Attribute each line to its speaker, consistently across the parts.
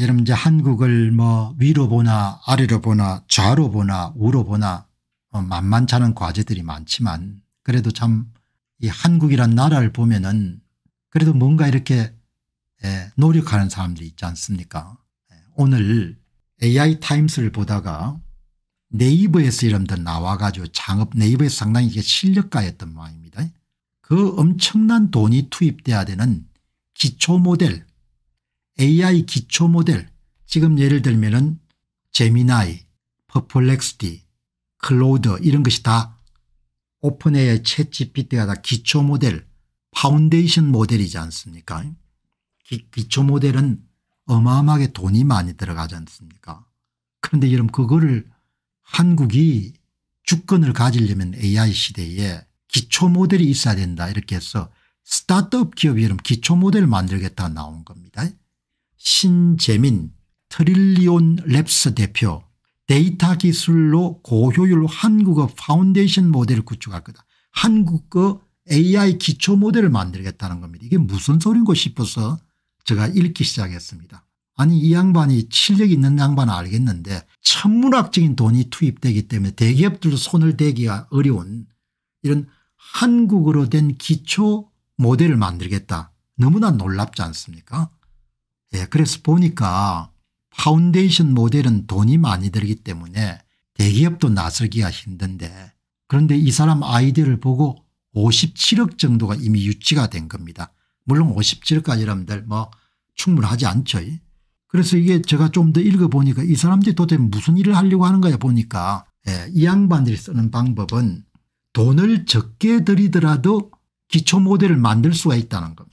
Speaker 1: 여러분 이제 한국을 뭐 위로 보나 아래로 보나 좌로 보나 우로 보나 어, 만만치않은 과제들이 많지만 그래도 참 이 한국이란 나라를 보면은 그래도 뭔가 이렇게 예, 노력하는 사람들이 있지 않습니까 예, 오늘 AI 타임스를 보다가 네이버에서 이름들 나와가지고 창업 네이버에서 상당히 이게 실력가였던 모양입니다. 그 엄청난 돈이 투입돼야 되는 기초 모델 AI 기초 모델 지금 예를 들면 은 제미나이, 퍼플렉스티, 클로드 이런 것이 다 오픈 AI 채 GPT가 다 기초 모델, 파운데이션 모델이지 않습니까? 기, 기초 모델은 어마어마하게 돈이 많이 들어가지 않습니까? 그런데 여러분 그거를 한국이 주권을 가지려면 AI 시대에 기초 모델이 있어야 된다 이렇게 해서 스타트업 기업이 여러분 기초 모델을 만들겠다 나온 겁니다. 신재민 트릴리온 랩스 대표 데이터 기술로 고효율 한국어 파운데이션 모델을 구축할거다 한국어 AI 기초 모델을 만들겠다는 겁니다. 이게 무슨 소린고 싶어서 제가 읽기 시작했습니다. 아니 이 양반이 실력 있는 양반은 알겠는데 천문학적인 돈이 투입되기 때문에 대기업들도 손을 대기가 어려운 이런 한국어로 된 기초 모델을 만들겠다. 너무나 놀랍지 않습니까 예, 그래서 보니까 파운데이션 모델은 돈이 많이 들기 때문에 대기업도 나서기가 힘든데 그런데 이 사람 아이디어를 보고 57억 정도가 이미 유치가 된 겁니다. 물론 57억까지 여러분들 뭐 충분하지 않죠. 그래서 이게 제가 좀 더 읽어보니까 이 사람들이 도대체 무슨 일을 하려고 하는 거야 보니까 예, 이 양반들이 쓰는 방법은 돈을 적게 들이더라도 기초 모델을 만들 수가 있다는 겁니다.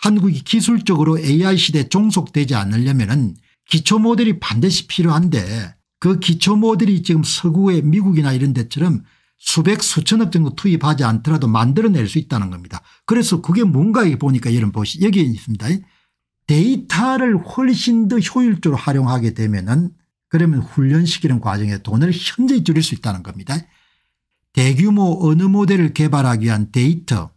Speaker 1: 한국이 기술적으로 AI 시대에 종속되지 않으려면 기초 모델이 반드시 필요한데 그 기초 모델이 지금 서구의 미국이나 이런 데처럼 수백 수천억 정도 투입하지 않더라도 만들어낼 수 있다는 겁니다. 그래서 그게 뭔가 보니까 여러분 보시 여기 있습니다. 데이터를 훨씬 더 효율적으로 활용하게 되면은 그러면 훈련시키는 과정에 돈을 현저히 줄일 수 있다는 겁니다. 대규모 언어 모델을 개발하기 위한 데이터,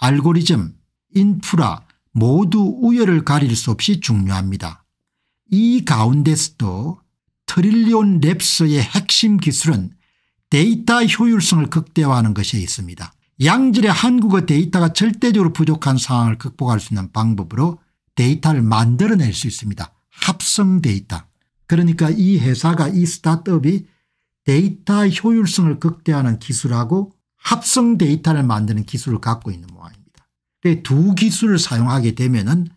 Speaker 1: 알고리즘, 인프라 모두 우열을 가릴 수 없이 중요합니다. 이 가운데서도 트릴리온 랩스의 핵심 기술은 데이터 효율성을 극대화하는 것에 있습니다. 양질의 한국어 데이터가 절대적으로 부족한 상황을 극복할 수 있는 방법으로 데이터를 만들어낼 수 있습니다. 합성 데이터. 그러니까 이 회사가 이 스타트업이 데이터 효율성을 극대화하는 기술하고 합성 데이터를 만드는 기술을 갖고 있는 모양 두 기술을 사용하게 되면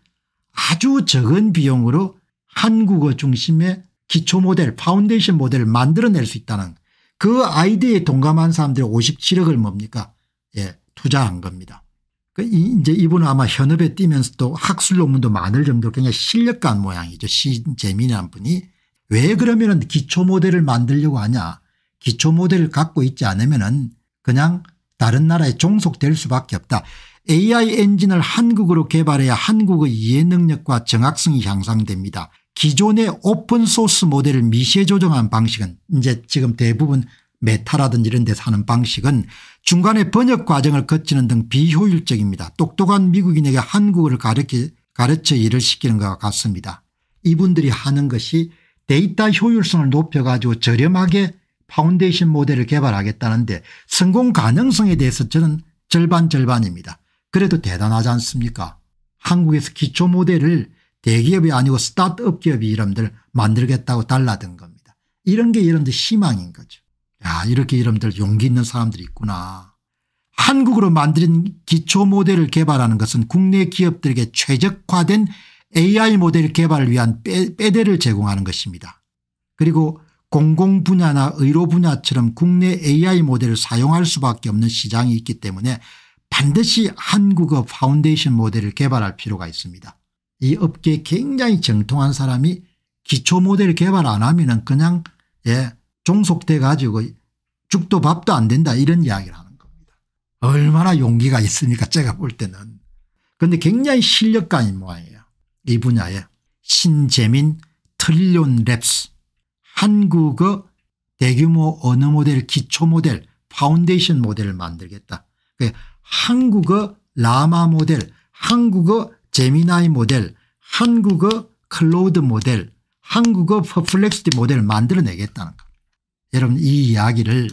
Speaker 1: 아주 적은 비용으로 한국어 중심의 기초 모델 파운데이션 모델을 만들어낼 수 있다는 그아이디에 동감한 사람들이 57억을 뭡니까 예, 투자한 겁니다. 그 이제 이분은 아마 현업에 뛰면서 또 학술 논문도 많을 정도로 굉장실력가 모양이죠. 신재민이라 분이. 왜 그러면 은 기초 모델을 만들려고 하냐. 기초 모델을 갖고 있지 않으면 은 그냥 다른 나라에 종속될 수밖에 없다. AI 엔진을 한국으로 개발해야 한국의 이해 능력과 정확성이 향상됩니다. 기존의 오픈소스 모델을 미시에 조정한 방식은 이제 지금 대부분 메타라든지 이런 데서 하는 방식은 중간에 번역 과정을 거치는 등 비효율적입니다. 똑똑한 미국인에게 한국어를 가르치, 가르쳐 일을 시키는 것 같습니다. 이분들이 하는 것이 데이터 효율성을 높여가지고 저렴하게 파운데이션 모델을 개발하겠다는데 성공 가능성에 대해서 저는 절반 절반입니다. 그래도 대단하지 않습니까 한국에서 기초 모델을 대기업이 아니고 스타트업 기업이 이름들 만들겠다고 달라든 겁니다. 이런 게 이름들 희망인 거죠. 야 이렇게 이름들 용기 있는 사람들이 있구나. 한국으로 만든 기초 모델을 개발하는 것은 국내 기업들에게 최적화된 AI 모델 개발을 위한 빼, 빼대를 제공하는 것입니다. 그리고 공공 분야나 의료 분야처럼 국내 AI 모델을 사용할 수밖에 없는 시장이 있기 때문에 반드시 한국어 파운데이션 모델을 개발할 필요가 있습니다. 이 업계에 굉장히 정통한 사람이 기초 모델 개발 안 하면 그냥 예 종속돼 가지고 죽도 밥도 안 된다 이런 이야기를 하는 겁니다. 얼마나 용기가 있습니까 제가 볼 때는. 그런데 굉장히 실력가인 모양이에요. 이 분야에 신재민 트리온 랩스 한국어 대규모 언어 모델 기초 모델 파운데이션 모델을 만들겠다. 한국어 라마 모델, 한국어 제미나이 모델, 한국어 클로드 모델, 한국어 퍼플렉스티 모델을 만들어내겠다는 거. 여러분 이 이야기를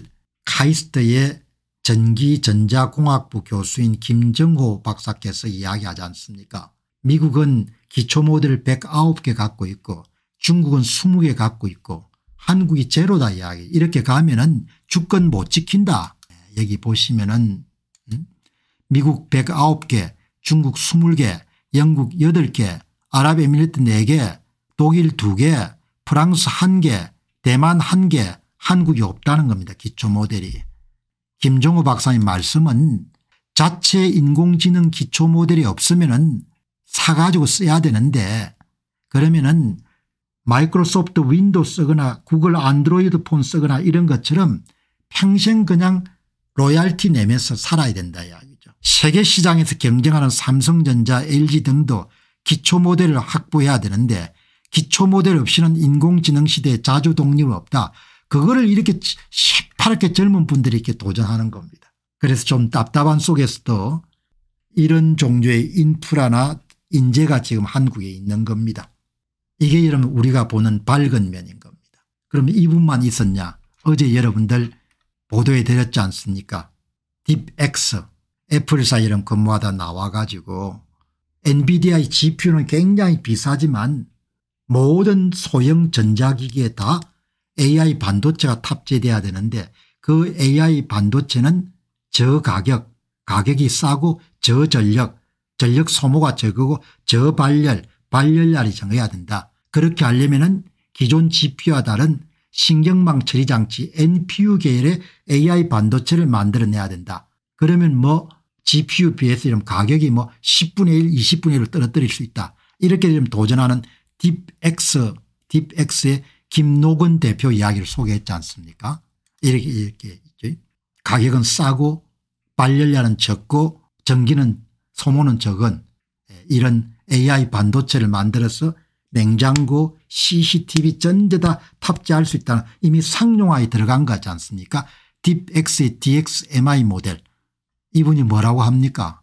Speaker 1: 카이스트의 전기전자공학부 교수인 김정호 박사께서 이야기하지 않습니까 미국은 기초 모델 109개 갖고 있고 중국은 20개 갖고 있고 한국이 제로다 이야기 이렇게 가면 은 주권 못 지킨다 예, 여기 보시면 은 미국 109개, 중국 20개, 영국 8개, 아랍에미리트 4개, 독일 2개, 프랑스 1개, 대만 1개, 한국이 없다는 겁니다. 기초 모델이. 김종호 박사님 말씀은 자체 인공지능 기초 모델이 없으면 사가지고 써야 되는데 그러면 은 마이크로소프트 윈도우 쓰거나 구글 안드로이드 폰 쓰거나 이런 것처럼 평생 그냥 로얄티 내면서 살아야 된다 이야기 세계 시장에서 경쟁하는 삼성전자 LG 등도 기초 모델을 확보해야 되는데 기초 모델 없이는 인공지능 시대에 자주 독립 없다. 그거를 이렇게 시파랗게 젊은 분들이 이렇게 도전하는 겁니다. 그래서 좀 답답한 속에서도 이런 종류의 인프라나 인재가 지금 한국에 있는 겁니다. 이게 여러분 우리가 보는 밝은 면인 겁니다. 그럼 이분만 있었냐 어제 여러분들 보도해 드렸지 않습니까 딥엑스 애플사 이런 근무하다 나와가지고 엔비디아 GPU는 굉장히 비싸지만 모든 소형 전자기기에 다 AI 반도체가 탑재돼야 되는데 그 AI 반도체는 저가격 가격이 싸고 저전력 전력 소모가 적고 저발열 발열량이 적어야 된다. 그렇게 하려면 은 기존 GPU와 다른 신경망 처리장치 NPU 계열의 AI 반도체를 만들어내야 된다. 그러면 뭐 GPU 비해서 이런 가격이 뭐 10분의 1 20분의 1로 떨어뜨릴 수 있다. 이렇게 좀 도전하는 딥엑스 딥엑스의 김노근 대표 이야기를 소개했지 않습니까 이렇게 이렇게 가격은 싸고 발열량은 적고 전기는 소모는 적은 예, 이런 AI 반도체를 만들어서 냉장고 CCTV 전제다 탑재할 수 있다는 이미 상용화에 들어간 거지 않습니까 딥X의 DXMI 모델 이분이 뭐라고 합니까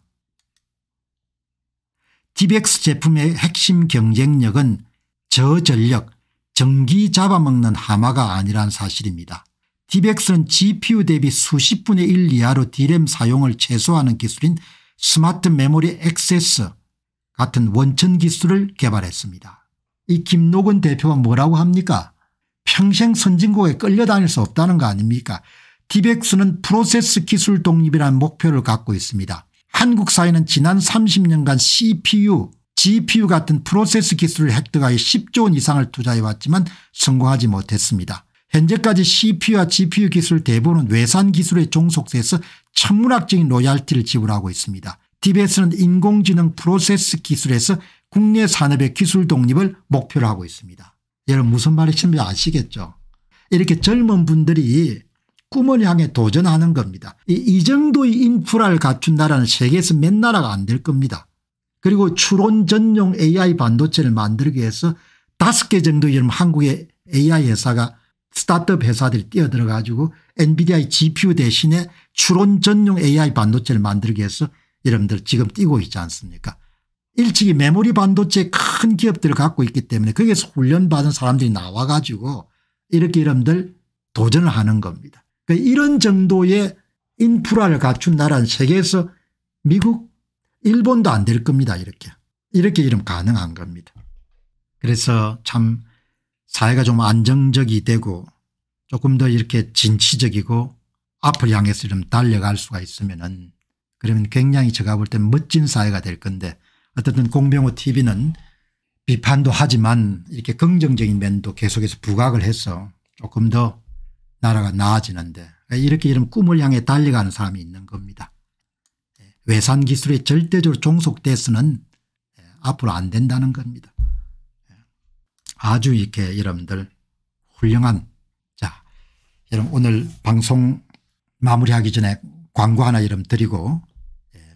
Speaker 1: 디벡스 제품의 핵심 경쟁력은 저전력 전기 잡아먹는 하마가 아니란 사실입니다. 디벡스는 GPU 대비 수십 분의 1 이하로 디램 사용을 최소화하는 기술인 스마트 메모리 액세스 같은 원천 기술을 개발했습니다. 이 김노근 대표가 뭐라고 합니까 평생 선진국에 끌려다닐 수 없다는 거 아닙니까 디벡스는 프로세스 기술 독립이라는 목표를 갖고 있습니다. 한국 사회는 지난 30년간 CPU, GPU 같은 프로세스 기술을 획득하여 10조 원 이상을 투자해왔지만 성공하지 못했습니다. 현재까지 CPU와 GPU 기술 대부분은 외산 기술에 종속돼서 천문학적인 로얄티를 지불하고 있습니다. 디벳는 인공지능 프로세스 기술에서 국내 산업의 기술 독립을 목표로 하고 있습니다. 여러분 무슨 말이신지 아시겠죠? 이렇게 젊은 분들이 꿈을 향해 도전하는 겁니다. 이, 이 정도의 인프라를 갖춘 나라는 세계에서 몇 나라가 안 될 겁니다. 그리고 추론 전용 AI 반도체를 만들기 위해서 다섯 개 정도 이름 한국의 AI 회사가 스타트업 회사들이 뛰어들어 가지고 엔비디아의 GPU 대신에 추론 전용 AI 반도체를 만들기 위해서 여러분들 지금 뛰고 있지 않습니까 일찍이 메모리 반도체 큰 기업들을 갖고 있기 때문에 거기에서 훈련받은 사람들이 나와 가지고 이렇게 여러분들 도전을 하는 겁니다. 그 이런 정도의 인프라를 갖춘 나라는 세계에서 미국 일본도 안 될 겁니다 이렇게 이렇게 이름 가능한 겁니다. 그래서 참 사회가 좀 안정적이 되고 조금 더 이렇게 진취적이고 앞을 향해서 좀 달려갈 수가 있으면은 그러면 굉장히 제가 볼때 멋진 사회가 될 건데 어쨌든 공병호 tv는 비판도 하지만 이렇게 긍정적인 면도 계속해서 부각을 해서 조금 더 나라가 나아지는데 이렇게 이런 꿈을 향해 달려가는 사람이 있는 겁니다. 예, 외산 기술에 절대적으로 종속돼서는 예, 앞으로 안 된다는 겁니다. 예, 아주 이렇게 여러분들 훌륭한 자 여러분 오늘 방송 마무리하기 전에 광고 하나 이름 드리고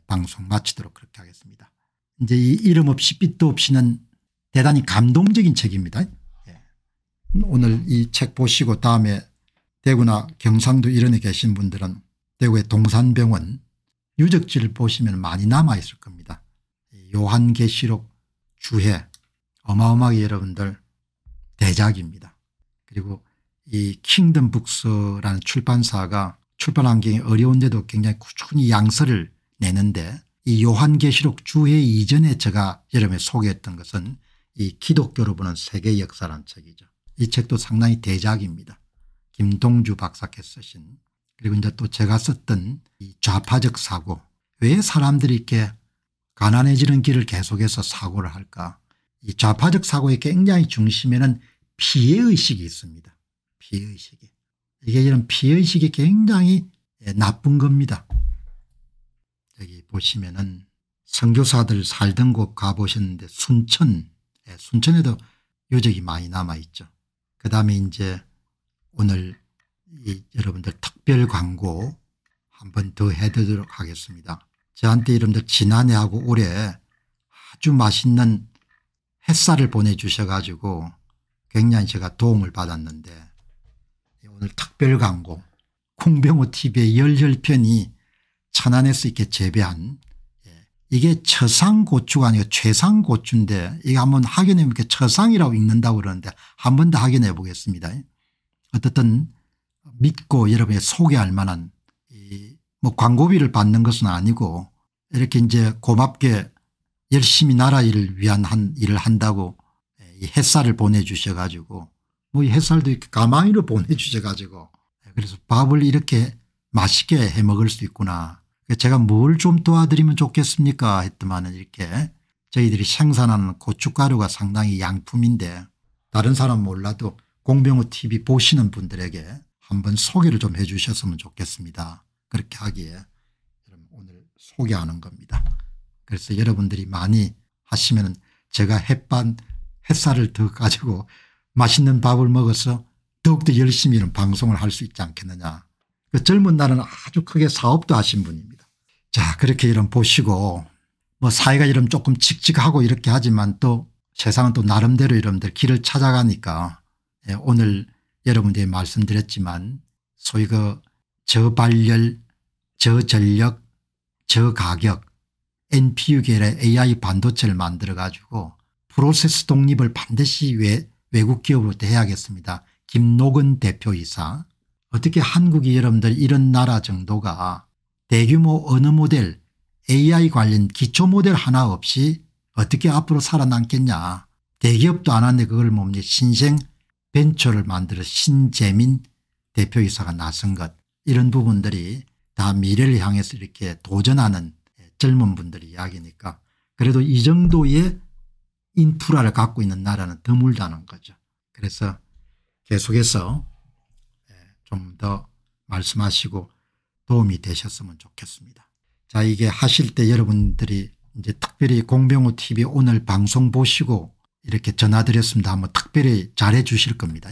Speaker 1: 방송 마치도록 그렇게 하겠습니다. 이제 이 이름 없이 빛도 없이는 대단히 감동적인 책입니다. 오늘 이 책 보시고 다음에 대구나 경상도 이런에 계신 분들은 대구의 동산병원 유적지를 보시면 많이 남아있을 겁니다. 요한계시록 주해 어마어마하게 여러분들 대작입니다. 그리고 이 킹덤 북스라는 출판사가 출판 환경이 어려운데도 굉장히 꾸준히 양서를 내는데 이 요한계시록 주해 이전에 제가 여러분에 소개했던 것은 이 기독교로 보는 세계 역사라는 책이죠. 이 책도 상당히 대작입니다. 김동주 박사께서 쓰신 그리고 이제 또 제가 썼던 좌파적 사고 왜 사람들이 이렇게 가난해지는 길을 계속해서 사고를 할까 이 좌파적 사고의 굉장히 중심에는 피해의식이 있습니다. 피해의식이. 이게 이런 피해의식이 굉장히 예, 나쁜 겁니다. 여기 보시면은 선교사들 살던 곳 가보셨는데 순천, 예, 순천에도 요적이 많이 남아있죠. 그 다음에 이제 오늘 여러분들 특별 광고 한 번 더 해드리도록 하겠습니다. 저한테 여러분들 지난해하고 올해 아주 맛있는 햇살을 보내주셔가지고 굉장히 제가 도움을 받았는데 오늘 특별 광고 콩병호TV의 열혈편이 천안에서 이렇게 재배한 예, 이게 처상고추가 아니고 최상고추인데 이거 한번 확인해 보니까 처상이라고 읽는다고 그러는데 한 번 더 확인해 보겠습니다. 어쨌든 믿고 여러분에게 소개할 만한 이뭐 광고비를 받는 것은 아니고 이렇게 이제 고맙게 열심히 나라 일을 위한 한 일을 한다고 이 햇살을 보내주셔 가지고 뭐이 햇살도 이렇게 가마니로 보내주셔 가지고 그래서 밥을 이렇게 맛있게 해 먹을 수 있구나 제가 뭘 좀 도와드리면 좋겠습니까 했더만 이렇게 저희들이 생산하는 고춧가루가 상당히 양품인데 다른 사람 몰라도 공병호 tv 보시는 분들에게 한번 소개를 좀 해 주셨으면 좋겠습니다. 그렇게 하기에 여러분 오늘 소개하는 겁니다. 그래서 여러분들이 많이 하시면 제가 햇반 햇살을 더 가지고 맛있는 밥을 먹어서 더욱더 열심히 이런 방송을 할 수 있지 않겠느냐. 그 젊은 날은 아주 크게 사업도 하신 분입니다. 자 그렇게 이런 보시고 뭐 사회가 이런 조금 직직하고 이렇게 하지만 또 세상은 또 나름대로 이런들 길을 찾아가니까 예, 오늘 여러분들이 말씀드렸지만 소위 그 저발열, 저전력, 저가격 NPU계열의 AI 반도체를 만들어 가지고 프로세스 독립을 반드시 외, 외국 기업으로부터 해야겠습니다. 김노은 대표이사 어떻게 한국이 여러분들 이런 나라 정도가 대규모 언어 모델 AI 관련 기초 모델 하나 없이 어떻게 앞으로 살아남겠냐 대기업도 안 하는데 그걸 뭡니까 신생 벤처를 만들어 신재민 대표이사가 나선 것 이런 부분들이 다 미래를 향해서 이렇게 도전하는 젊은 분들의 이야기니까 그래도 이 정도의 인프라를 갖고 있는 나라는 드물다는 거죠. 그래서 계속해서 예, 좀더 말씀하시고 도움이 되셨으면 좋겠습니다. 자 이게 하실 때 여러분들이 이제 특별히 공병호 tv 오늘 방송 보시고 이렇게 전화드렸습니다 한번 특별히 잘해 주실 겁니다.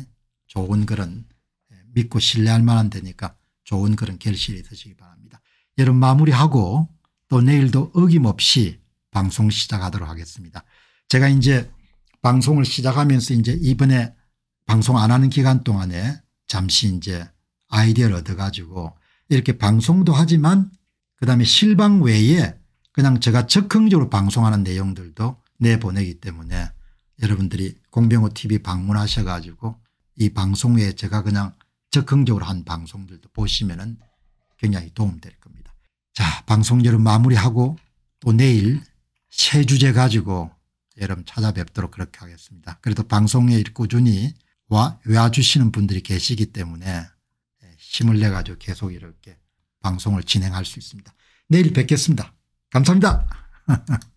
Speaker 1: 좋은 글은 예, 믿고 신뢰할 만한 데니까 좋은 그런 결실이 있으시기 바랍니다. 여러분 마무리하고 또 내일도 어김없이 방송 시작하도록 하겠습니다. 제가 이제 방송을 시작하면서 이제 이번에 방송 안 하는 기간 동안에 잠시 이제 아이디어를 얻어가지고 이렇게 방송도 하지만 그다음에 실방 외에 그냥 제가 적극적으로 방송하는 내용들도 내보내기 때문에 여러분들이 공병호 tv 방문하셔 가지고 이 방송 에 제가 그냥 적극적으로 한 방송들도 보시면 은 굉장히 도움될 겁니다. 자 방송제로 마무리하고 또 내일 새 주제 가지고 여러분 찾아뵙도록 그렇게 하겠습니다. 그래도 방송에 꾸준히 와, 와주시는 분들이 계시기 때문에 예, 힘을 내가지고 계속 이렇게 방송을 진행할 수 있습니다. 내일 뵙겠습니다. 감사합니다.